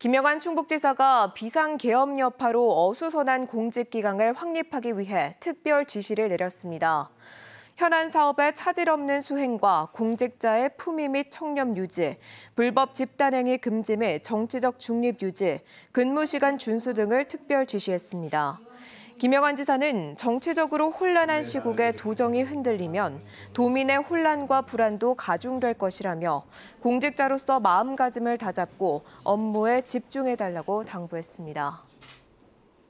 김영환 충북지사가 비상계엄 여파로 어수선한 공직기강을 확립하기 위해 특별 지시를 내렸습니다. 현안 사업의 차질 없는 수행과 공직자의 품위 및 청렴 유지, 불법 집단행위 금지 및 정치적 중립 유지, 근무시간 준수 등을 특별 지시했습니다. 김영환 지사는 정치적으로 혼란한 네, 네, 시국에 도정이 흔들리면 도민의 혼란과 불안도 가중될 것이라며 공직자로서 마음가짐을 다잡고 업무에 집중해달라고 당부했습니다.